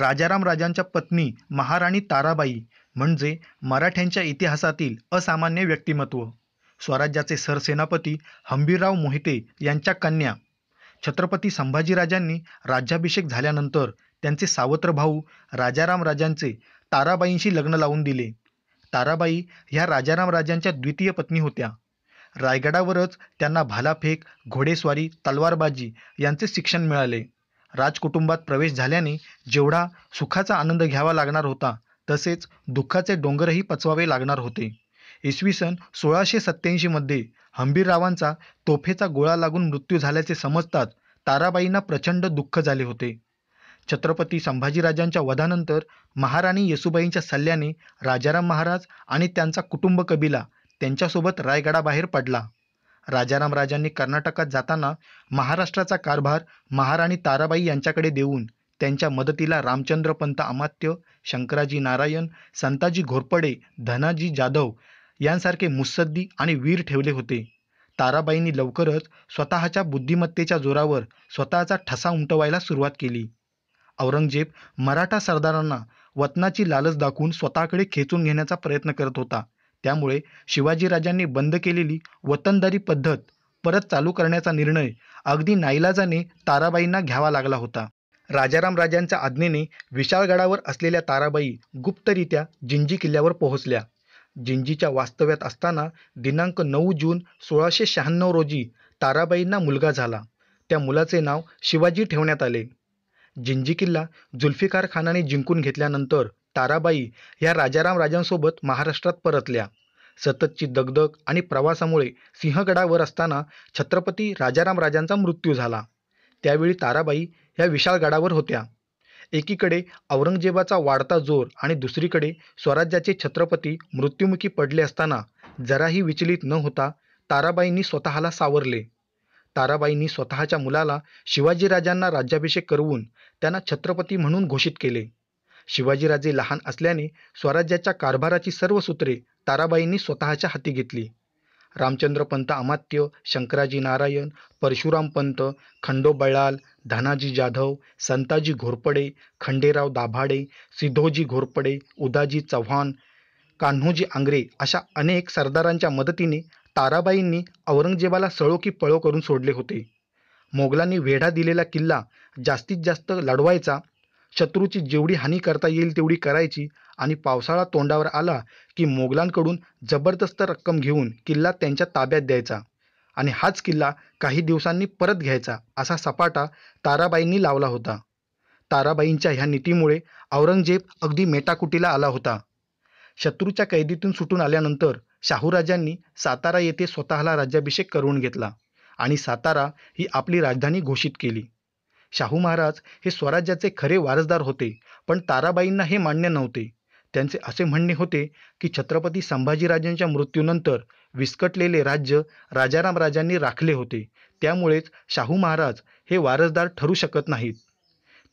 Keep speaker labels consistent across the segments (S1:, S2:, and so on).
S1: राजाराम राजांच्या पत्नी महाराणी ताराबाई म्हणजे मराठ्यांच्या इतिहासातील असामान्य व्यक्तिमत्व स्वराज्याचे सरसेनापती हंबीरराव मोहिते यांच्या कन्या छत्रपती संभाजीराजांनी राज्याभिषेक झाल्यानंतर त्यांचे सावत्र भाऊ राजाराम राजांचे ताराबाईंशी लग्न लावून दिले ताराबाई ह्या राजाराम राजांच्या द्वितीय पत्नी होत्या रायगडावरच त्यांना भालाफेक घोडेस्वारी तलवारबाजी यांचे शिक्षण मिळाले राजकुटुंबात प्रवेश झाल्याने जेवढा सुखाचा आनंद घ्यावा लागणार होता तसेच दुःखाचे डोंगरही पचवावे लागणार होते इसवी सन सोळाशे सत्त्याऐंशीमध्ये हंबीररावांचा तोफेचा गोळा लागून मृत्यू झाल्याचे समजताच ताराबाईंना प्रचंड दुःख झाले होते छत्रपती संभाजीराजांच्या वधानंतर महाराणी येसुबाईंच्या सल्ल्याने राजाराम महाराज आणि त्यांचा कुटुंब कबिला त्यांच्यासोबत रायगडाबाहेर पडला राजाराम राजांनी कर्नाटकात जाताना महाराष्ट्राचा कारभार महाराणी ताराबाई यांच्याकडे देऊन त्यांच्या मदतीला रामचंद्रपंत अमात्य शंकराजी नारायण संताजी घोरपडे धनाजी जाधव यांसारखे मुसद्दी आणि वीर ठेवले होते ताराबाईंनी लवकरच स्वतःच्या बुद्धिमत्तेच्या जोरावर स्वतःचा ठसा उमटवायला सुरुवात केली औरंगजेब मराठा सरदारांना वतनाची लालच दाखवून स्वतःकडे खेचून घेण्याचा प्रयत्न करत होता त्यामुळे शिवाजीराजांनी बंद केलेली वतनदारी पद्धत परत चालू करण्याचा निर्णय अगदी नाईलाजाने ताराबाईंना घ्यावा लागला होता राजाराम राजांच्या आज्ञेने विशाळगडावर असलेल्या ताराबाई गुप्तरित्या जिंजी किल्ल्यावर पोहोचल्या जिंजीच्या वास्तव्यात असताना दिनांक नऊ जून सोळाशे शहाण्णव रोजी ताराबाईंना मुलगा झाला त्या मुलाचे नाव शिवाजी ठेवण्यात आले जिंजी किल्ला जुल्फिकार खानाने जिंकून घेतल्यानंतर ताराबाई ह्या राजाराम राजांसोबत महाराष्ट्रात परतल्या सततची दगदग आणि प्रवासामुळे सिंहगडावर असताना छत्रपती राजाराम राजांचा मृत्यू झाला त्यावेळी ताराबाई ह्या विशाळ गडावर होत्या एकीकडे औरंगजेबाचा वाढता जोर आणि दुसरीकडे स्वराज्याचे छत्रपती मृत्युमुखी पडले असताना जराही विचलित न होता ताराबाईंनी स्वतःला सावरले ताराबाईंनी स्वतःच्या मुलाला शिवाजीराजांना राज्याभिषेक करवून त्यांना छत्रपती म्हणून घोषित केले शिवाजीराजे लहान असल्याने स्वराज्याच्या कारभाराची सर्व सूत्रे ताराबाईंनी स्वतःच्या हाती घेतली रामचंद्रपंत अमात्य शंकराजी नारायण परशुराम पंत खंडोबळाल धनाजी जाधव संताजी घोरपडे खंडेराव दाभाडे सिद्धोजी घोरपडे उदाजी चव्हाण कान्होजी आंग्रे अशा अनेक सरदारांच्या मदतीने ताराबाईंनी औरंगजेबाला सळो की पळो करून सोडले होते मोगलांनी वेढा दिलेला किल्ला जास्तीत जास्त लढवायचा शत्रूची जेवढी हानी करता येईल तेवढी करायची आणि पावसाळा तोंडावर आला की मोगलांकडून जबरदस्त रक्कम घेऊन किल्ला त्यांच्या ताब्यात द्यायचा आणि हाच किल्ला काही दिवसांनी परत घ्यायचा असा सपाटा ताराबाईंनी लावला होता ताराबाईंच्या ह्या नीतीमुळे औरंगजेब अगदी मेटाकुटीला आला होता शत्रूच्या कैदीतून सुटून आल्यानंतर शाहूराजांनी सातारा येथे स्वतःला राज्याभिषेक करून घेतला आणि सातारा ही आपली राजधानी घोषित केली शाहू महाराज हे स्वराज्याचे खरे वारसदार होते पण ताराबाईंना हे मान्य नव्हते त्यांचे असे म्हणणे होते की छत्रपती संभाजीराजांच्या मृत्यूनंतर विस्कटलेले राज्य राजाराम राजांनी राखले होते त्यामुळेच शाहू महाराज हे वारसदार ठरू शकत नाहीत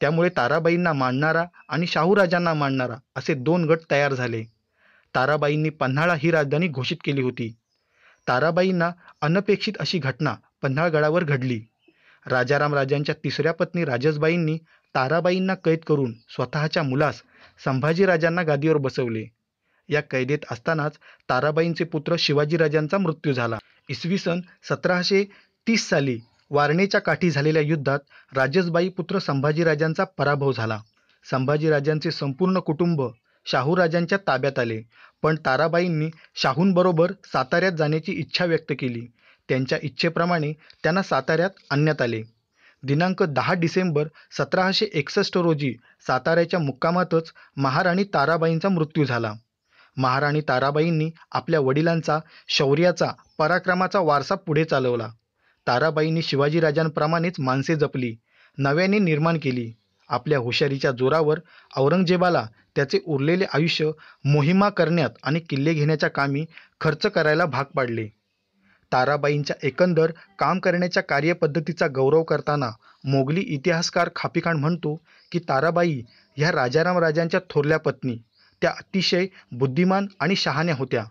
S1: त्यामुळे ताराबाईंना मानणारा आणि शाहूराजांना मानणारा असे दोन गट तयार झाले ताराबाईंनी पन्हाळा ही राजधानी घोषित केली होती ताराबाईंना अनपेक्षित अशी घटना पन्हाळगडावर घडली राजाराम राजांच्या तिसऱ्या पत्नी राजसबाईंनी ताराबाईंना कैद करून स्वतःच्या मुलास संभाजीराजांना गादीवर बसवले या कैदेत असतानाच ताराबाईंचे पुत्र शिवाजीराजांचा मृत्यू झाला इसवी सन सतराशे तीस साली वारणेच्या काठी झालेल्या युद्धात राजसबाई पुत्र संभाजीराजांचा पराभव झाला संभाजीराजांचे संपूर्ण कुटुंब शाहूराजांच्या ताब्यात आले पण ताराबाईंनी शाहूंबरोबर साताऱ्यात जाण्याची इच्छा व्यक्त केली त्यांच्या इच्छेप्रमाणे त्यांना साताऱ्यात आणण्यात आले दिनांक दहा डिसेंबर सतराशे एकसष्ट रोजी साताऱ्याच्या मुक्कामातच महाराणी ताराबाईंचा मृत्यू झाला महाराणी ताराबाईंनी आपल्या वडिलांचा शौर्याचा पराक्रमाचा वारसा पुढे चालवला ताराबाईंनी शिवाजीराजांप्रमाणेच माणसे जपली नव्याने निर्माण केली आपल्या हुशारीच्या जोरावर औरंगजेबाला त्याचे उरलेले आयुष्य मोहिमा करण्यात आणि किल्ले घेण्याच्या कामी खर्च करायला भाग पाडले ताराबाईंच्या एकंदर काम करण्याच्या कार्यपद्धतीचा गौरव करताना मोगली इतिहासकार खापीखाण म्हणतो की ताराबाई ह्या राजाराम राजांच्या थोरल्या पत्नी त्या अतिशय बुद्धिमान आणि शहाण्या होत्या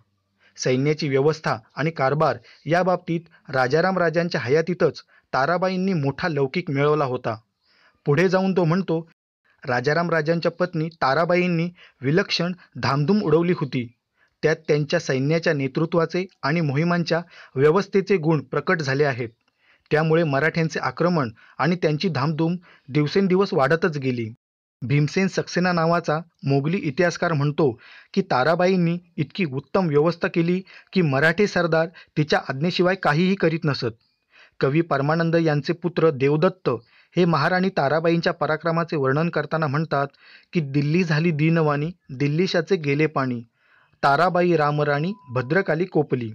S1: सैन्याची व्यवस्था आणि कारभार या बाबतीत राजाराम राजांच्या हयातीतच ताराबाईंनी मोठा लौकिक मिळवला होता पुढे जाऊन तो म्हणतो राजाराम राजांच्या पत्नी ताराबाईंनी विलक्षण धामधूम उडवली होती त्यात त्यांच्या सैन्याच्या नेतृत्वाचे आणि मोहिमांच्या व्यवस्थेचे गुण प्रकट झाले आहेत त्यामुळे मराठ्यांचे आक्रमण आणि त्यांची धामधूम दिवसेंदिवस वाढतच गेली भीमसेन सक्सेना नावाचा मोगली इतिहासकार म्हणतो की ताराबाईंनी इतकी उत्तम व्यवस्था केली की मराठे सरदार तिच्या आज्ञेशिवाय काहीही करीत नसत कवी परमानंद यांचे पुत्र देवदत्त हे महाराणी ताराबाईंच्या पराक्रमाचे वर्णन करताना म्हणतात की दिल्ली झाली दीनवाणी दिल्लीशाचे गेले पाणी ताराबाई रामराणी भद्रकाली कोपली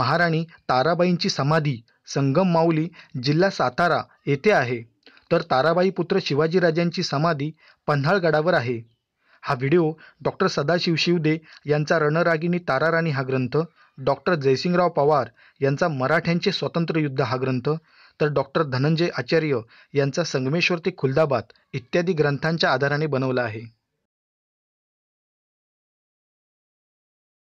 S1: महाराणी ताराबाईंची समाधी संगम माऊली जिल्हा सातारा येथे आहे तर ताराबाई पुत्र शिवाजीराजांची समाधी पन्हाळगडावर आहे हा व्हिडिओ डॉक्टर सदाशिव शिवदे यांचा रणरागिणी ताराराणी हा ग्रंथ डॉक्टर जयसिंगराव पवार यांचा मराठ्यांचे स्वतंत्र युद्ध हा ग्रंथ तर डॉक्टर धनंजय आचार्य यांचा संगमेश्वर ते खुलदाबाद इत्यादी ग्रंथांच्या आधाराने बनवला आहे